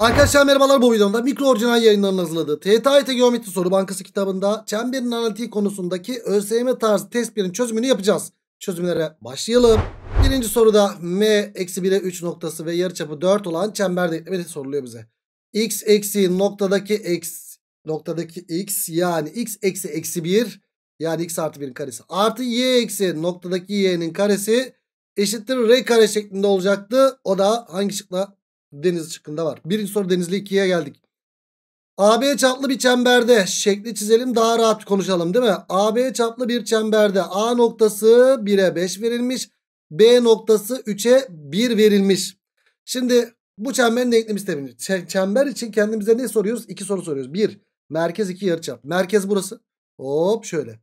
Arkadaşlar merhabalar bu videomda mikro orijinal yayınlarının hazırladığı TTIT Geometri Soru Bankası kitabında çemberin analitiği konusundaki ÖSYM tarzı test birinin çözümünü yapacağız. Çözümlere başlayalım. Birinci soruda M eksi 1'e 3 noktası ve yarıçapı 4 olan çember denklemini soruluyor bize. X eksi noktadaki x noktadaki x yani x eksi eksi 1 yani x artı 1'in karesi artı y eksi noktadaki y'nin karesi eşittir r kare şeklinde olacaktı. O da hangi şıkla Deniz çıkında var. Birinci soru Denizli 2'ye geldik. AB çaplı bir çemberde şekli çizelim daha rahat konuşalım değil mi? AB çaplı bir çemberde A noktası 1'e 5 verilmiş. B noktası 3'e 1 verilmiş. Şimdi bu çemberin denklemi istemiyoruz. Çember için kendimize ne soruyoruz? İki soru soruyoruz. Bir, merkez iki yarıçap. Merkez burası. Hop şöyle.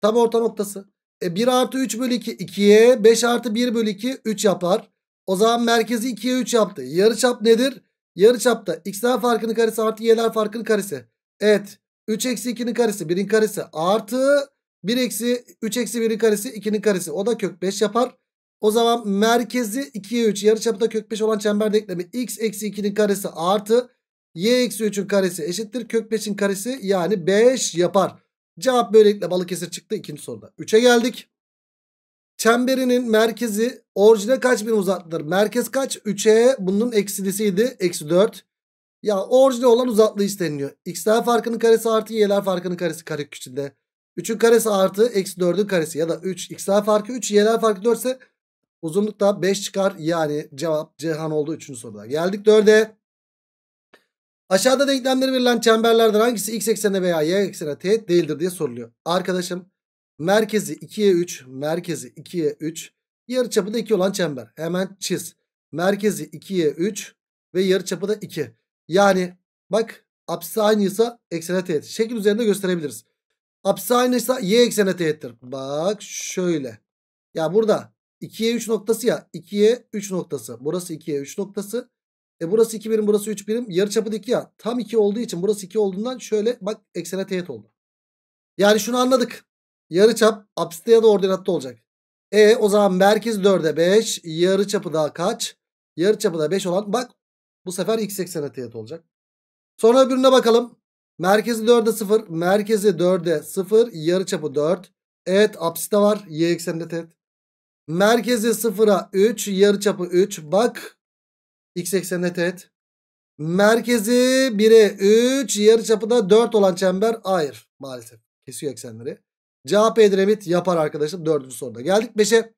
Tam orta noktası. E 1 artı 3 bölü 2 2'ye 5 artı 1 bölü 2 3 yapar. O zaman merkezi 2'ye 3 yaptı. Yarı çap nedir? Yarı Yarıçapta x'ler farkının karesi artı y'ler farkının karesi. Evet. 3 eksi 2'nin karesi 1'in karesi artı 1 eksi 3 eksi 1'in karesi 2'nin karesi. O da kök 5 yapar. O zaman merkezi 2'ye 3 yarıçapı da kök 5 olan çember denklemi x eksi 2'nin karesi artı y eksi 3'ün karesi eşittir. Kök 5'in karesi yani 5 yapar. Cevap böylelikle balık Balıkesir çıktı ikinci soruda. 3'e geldik. Çemberinin merkezi orijine kaç birim uzaklıktır? Merkez kaç? 3'e bunun eksilisiydi. Eksi 4. Ya orijine olan uzaklığı isteniyor. X'ler farkının karesi artı Y'ler farkının karesi kare küçüğünde. 3'ün karesi artı eksi 4'ün karesi ya da 3. X'ler farkı 3 Y'ler farkı 4 ise uzunlukta 5 çıkar. Yani cevap Cihan oldu 3. soruda. Geldik 4'e. Aşağıda denklemleri verilen çemberlerden hangisi x eksenine veya y eksenine teğet değildir diye soruluyor. Arkadaşım Merkezi 2'ye 3. Merkezi 2'ye 3. yarı çapı da 2 olan çember. Hemen çiz. Merkezi 2'ye 3 ve yarı çapı da 2. Yani bak apsisi aynıysa eksene teğet. Şekil üzerinde gösterebiliriz. Apsisi aynıysa y eksene teğettir. Bak şöyle. Ya burada 2'ye 3 noktası ya. 2'ye 3 noktası. Burası 2'ye 3 noktası. E burası 2 birim burası 3 birim. Yarı çapı da 2 ya. Tam 2 olduğu için burası 2 olduğundan şöyle bak eksene teğet oldu. Yani şunu anladık. Yarıçap apsiste ya da ordinatta olacak. E o zaman merkez 4'e 5. Yarıçapı da kaç? Yarıçapı da 5 olan bak bu sefer x eksene teğet olacak. Sonra öbürüne bakalım. Merkezi 4'e 0. Merkezi 4'e 0. Yarıçapı 4. Evet apsiste var. Y ekseninde teğet. Merkezi 0'a 3. Yarıçapı 3. Bak x ekseninde teğet. Merkezi 1'e 3. Yarıçapı da 4 olan çember. Hayır maalesef. Kesiyor eksenleri. Cevap Edremit yapar arkadaşım dördüncü soruda. Geldik beşe.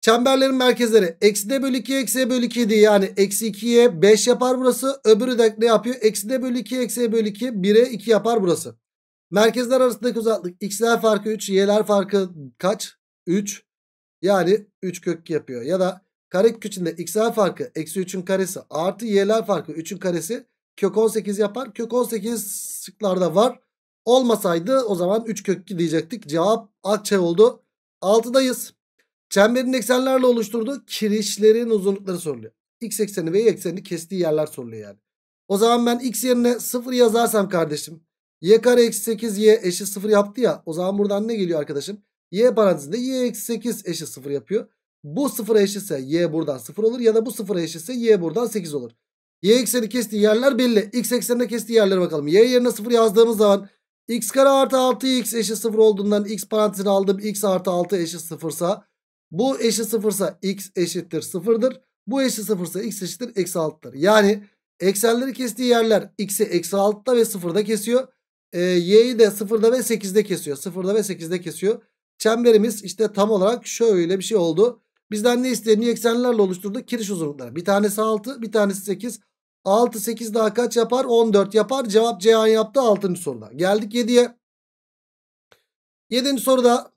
Çemberlerin merkezleri eksi d bölü 2 eksi e bölü 2 idi. Yani eksi 2'ye 5 yapar burası. Öbürü de ne yapıyor? Eksi d bölü 2 eksi e bölü 2 1'e 2 yapar burası. Merkezler arasındaki uzaklık x'ler farkı 3 y'ler farkı kaç? 3 yani 3 kök yapıyor. Ya da karekök içinde x'ler farkı eksi 3'ün karesi artı y'ler farkı 3'ün karesi kök 18 yapar. Kök 18 sıklarda var. Olmasaydı o zaman 3 kök 2 diyecektik. Cevap Akçay oldu. 6'dayız. Çemberin eksenlerle oluşturduğu kirişlerin uzunlukları soruluyor. X ekseni ve Y eksenini kestiği yerler soruluyor yani. O zaman ben X yerine 0 yazarsam kardeşim. Y kare eksi 8 Y eşit 0 yaptı ya. O zaman buradan ne geliyor arkadaşım? Y parantezinde Y eksi 8 eşit 0 yapıyor. Bu 0 eşitse Y buradan 0 olur. Ya da bu 0 eşitse Y buradan 8 olur. Y ekseni kestiği yerler belli. X eksenine kestiği yerlere bakalım. Y yerine 0 yazdığımız zaman x kare artı 6x eşit 0 olduğundan x parantezini aldım. x artı 6 eşit 0 sa bu eşit 0 sa x eşittir 0'dır. Bu eşit 0 sa x eşittir eksi 6'dır. Yani eksenleri kestiği yerler x'i eksi 6'da ve 0'da kesiyor. Ee, y'yi de 0'da ve 8'de kesiyor. 0'da ve 8'de kesiyor. Çemberimiz işte tam olarak şöyle bir şey oldu. Bizden ne isteniyor? Eksenlerle oluşturdu. Kiriş uzunlukları. Bir tanesi 6, bir tanesi 8. 6 8 daha kaç yapar? 14 yapar. Cevap Cihan yaptı 6. soruda. Geldik 7'ye. 7. soruda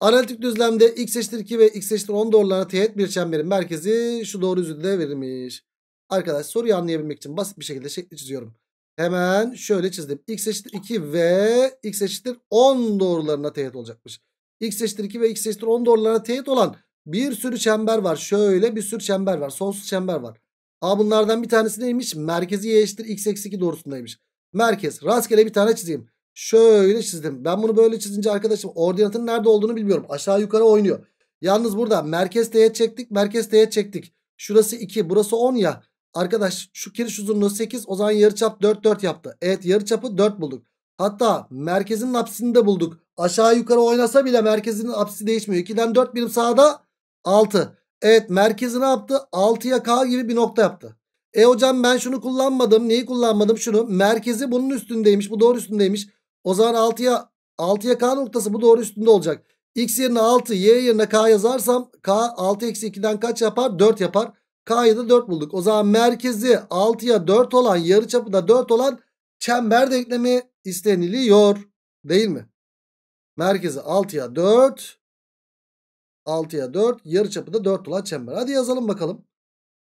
analitik düzlemde x eşittir 2 ve x eşittir 10 doğrularına teğet bir çemberin merkezi şu doğru yüzünde verilmiş. Arkadaş soruyu anlayabilmek için basit bir şekilde şekli çiziyorum. Hemen şöyle çizdim. x eşittir 2 ve x eşittir 10 doğrularına teğet olacakmış. x eşittir 2 ve x eşittir 10 doğrularına teğet olan bir sürü çember var. Şöyle bir sürü çember var. Sonsuz çember var. A bunlardan bir tanesi neymiş? Merkezi y eşittir x eksi 2 doğrusundaymış. Merkez. Rastgele bir tane çizeyim. Şöyle çizdim. Ben bunu böyle çizince arkadaşım ordinatın nerede olduğunu bilmiyorum. Aşağı yukarı oynuyor. Yalnız burada merkez t'ye çektik. Merkez t'ye çektik. Şurası 2. Burası 10 ya. Arkadaş şu kiriş uzunluğu 8. O zaman yarıçap 4 4 yaptı. Evet yarıçapı 4 bulduk. Hatta merkezin apsisini de bulduk. Aşağı yukarı oynasa bile merkezin apsisi değişmiyor. 2'den 4 birim sağda 6. Evet merkezi ne yaptı? 6'ya K gibi bir nokta yaptı. E hocam ben şunu kullanmadım. Neyi kullanmadım? Şunu. Merkezi bunun üstündeymiş. Bu doğru üstündeymiş. O zaman 6'ya 6'ya K noktası bu doğru üstünde olacak. X yerine 6, Y yerine K yazarsam K 6 eksi 2'den kaç yapar? 4 yapar. K'yı da 4 bulduk. O zaman merkezi 6'ya 4 olan yarıçapı da 4 olan çember denklemi isteniliyor. Değil mi? Merkezi 6'ya 4 6'ya 4 yarıçapı da 4 olan çember. Hadi yazalım bakalım.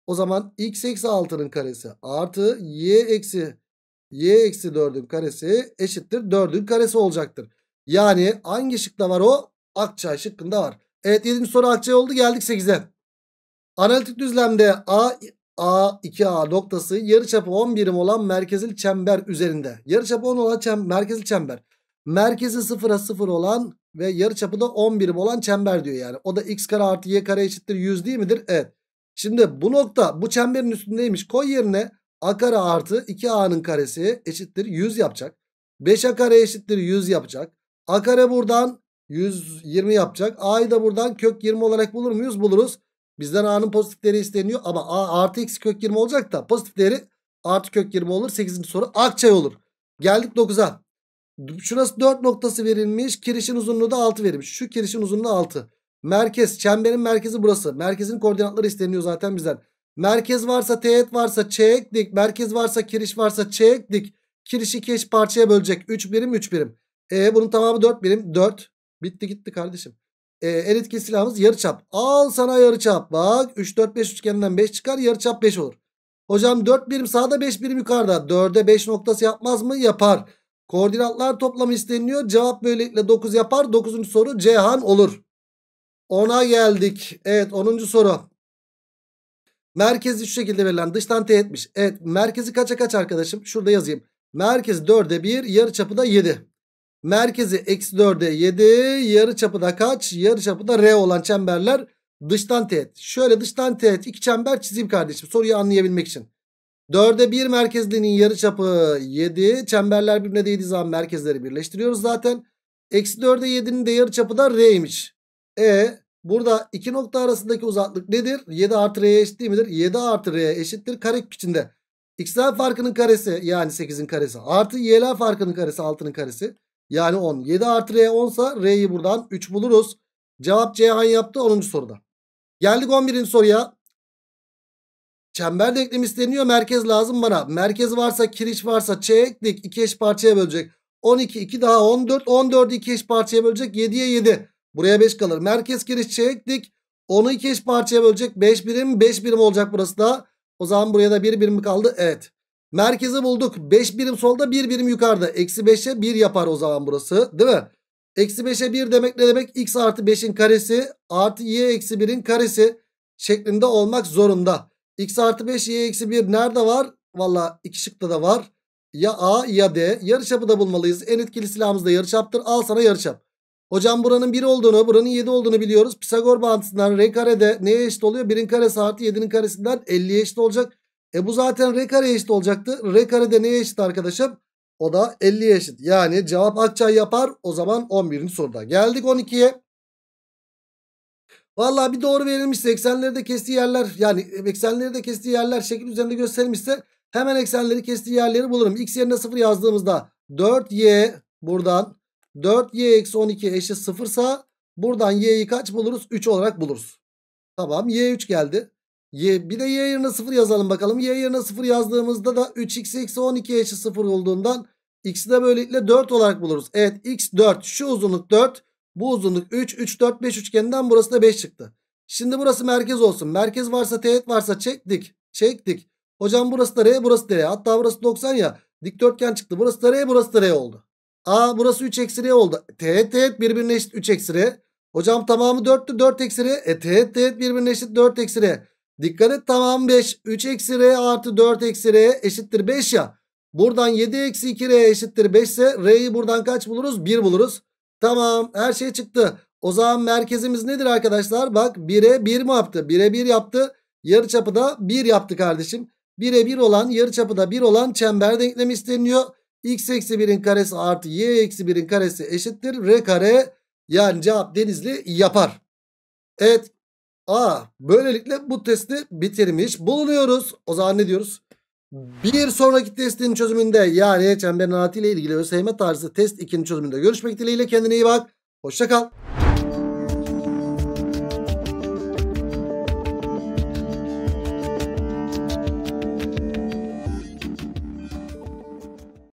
O zaman x eksi 6'nın karesi artı y eksi y eksi 4'ün karesi eşittir 4'ün karesi olacaktır. Yani hangi şıkta var o? Akçay şıkkında var. Evet 7. soru Akçay oldu geldik 8'e. Analitik düzlemde A, A, 2A noktası yarıçapı 10 birim olan merkezli çember üzerinde. Yarıçapı 10 olan çem, merkezil çember. Merkezi sıfıra sıfır olan ve yarıçapı da 10 birim olan çember diyor yani. O da x kare artı y kare eşittir 100 değil midir? Evet. Şimdi bu nokta bu çemberin üstündeymiş. Koy yerine a kare artı 2a'nın karesi eşittir 100 yapacak. 5a kare eşittir 100 yapacak. A kare buradan 120 yapacak. A'yı da buradan kök 20 olarak bulur muyuz? Buluruz. Bizden A'nın pozitif değeri isteniyor. Ama A artı x kök 20 olacak da pozitif değeri artı kök 20 olur. 8. soru Akçay olur. Geldik 9'a. Şurası 4 noktası verilmiş. Kirişin uzunluğu da 6 verilmiş. Şu kirişin uzunluğu 6. Merkez. Çemberin merkezi burası. Merkezin koordinatları isteniyor zaten bizden. Merkez varsa teğet varsa çek dik. Merkez varsa kiriş varsa çek dik. Kirişi iki eş parçaya bölecek. 3 birim 3 birim. E bunun tamamı 4 birim. 4. Bitti gitti kardeşim. E, en etkili silahımız yarıçap. Al sana yarıçap. Bak 3 4 5 üçgeninden 5 çıkar. Yarıçap 5 olur. Hocam 4 birim sağda 5 birim yukarıda. 4'e 5 noktası yapmaz mı? Yapar. Koordinatlar toplamı isteniliyor. Cevap böylelikle 9 yapar. 9. soru Cihan olur. 10'a geldik. Evet 10. soru. Merkezi şu şekilde verilen dıştan teğetmiş. Evet merkezi kaça kaç arkadaşım? Şurada yazayım. Merkezi 4'e 1 yarı çapı da 7. Merkezi eksi 4'e 7 yarı çapı da kaç? Yarı çapı da R olan çemberler dıştan teğet. Şöyle dıştan teğet iki çember çizeyim kardeşim soruyu anlayabilmek için. 4'e 1 merkezliğinin çapı 7. Çemberler birbirine değdiği zaman merkezleri birleştiriyoruz zaten. Eksi 4'e 7'nin de yarı çapı da R'ymiş. E burada iki nokta arasındaki uzaklık nedir? 7 artı R'ye eşit değil midir? 7 artı R eşittir Kare içinde. X'ler farkının karesi yani 8'in karesi artı Y'ler farkının karesi 6'nın karesi. Yani 10. 7 artı R 10 sa R'yi buradan 3 buluruz. Cevap Cihan yaptı 10. soruda. Geldik 11. soruya. Çember denklemi isteniyor. Merkez lazım bana. Merkez varsa kiriş varsa dik 2 eş parçaya bölecek. 12 2 daha 14. 14 2 eş parçaya bölecek. 7'ye 7. Buraya 5 kalır. Merkez kiriş çektik. 10'u 2 eş parçaya bölecek. 5 birim 5 birim olacak burası da. O zaman buraya da 1 birim mi kaldı? Evet. Merkezi bulduk. 5 birim solda 1 birim yukarıda. Eksi 5'e 1 yapar o zaman burası. Değil mi? Eksi 5'e 1 demek ne demek? X artı 5'in karesi artı Y eksi 1'in karesi şeklinde olmak zorunda. X artı 5 Y eksi 1 nerede var? Valla iki şıkta da var. Ya A ya D. Yarıçapı da bulmalıyız. En etkili silahımız da yarıçaptır. Al sana yarıçap. Hocam buranın 1 olduğunu, buranın 7 olduğunu biliyoruz. Pisagor bağıntısından R kare de neye eşit oluyor? 1'in karesi artı 7'nin karesinden 50'ye eşit olacak. E bu zaten R kare eşit olacaktı. R kare de neye eşit arkadaşım? O da 50'ye eşit. Yani cevap Akçay yapar. O zaman 11. soruda. Geldik 12'ye. Valla bir doğru verilmiş eksenleri de kestiği yerler yani eksenleri de kestiği yerler şekil üzerinde gösterilmişse hemen eksenleri kestiği yerleri bulurum. X yerine 0 yazdığımızda 4y buradan 4y eksi 12 eşit 0 sa buradan y'yi kaç buluruz? 3 olarak buluruz. Tamam y3 geldi. Y, bir de y yerine 0 yazalım bakalım. Y yerine 0 yazdığımızda da 3x eksi 12 eşit 0 olduğundan x'i de böylelikle 4 olarak buluruz. Evet x 4 şu uzunluk 4 bu uzunluk 3, 3, 4, 5 üçgeninden burası da 5 çıktı. Şimdi burası merkez olsun. Merkez varsa teğet varsa çektik. Çektik. Hocam burası da R burası da R. Hatta burası 90 ya. Dikdörtgen çıktı. Burası da R burası da R oldu. A burası 3 eksi R oldu. Teğet teğet birbirine eşit 3 eksi R. Hocam tamamı 4'tü 4 eksi R. E teğet teğet birbirine eşit 4 eksi R. Dikkat et tamam 5. 3 eksi R artı 4 eksi R eşittir 5 ya. Buradan 7 eksi 2 R eşittir 5 ise R'yi buradan kaç buluruz? 1 buluruz. Tamam her şey çıktı. O zaman merkezimiz nedir arkadaşlar? Bak 1'e 1 mi yaptı? 1'e 1 yaptı. Yarıçapı da 1 yaptı kardeşim. 1'e 1 olan yarıçapı da 1 olan çember denklemi isteniyor. x eksi 1'in karesi artı y eksi 1'in karesi eşittir. R kare yani cevap denizli yapar. Evet. A böylelikle bu testi bitirmiş bulunuyoruz. O zaman ne diyoruz? Bir sonraki testin çözümünde yani çember natiyle ile ilgili ÖSYM tarzı test 2'nin çözümünde görüşmek dileğiyle kendine iyi bak. Hoşça kal.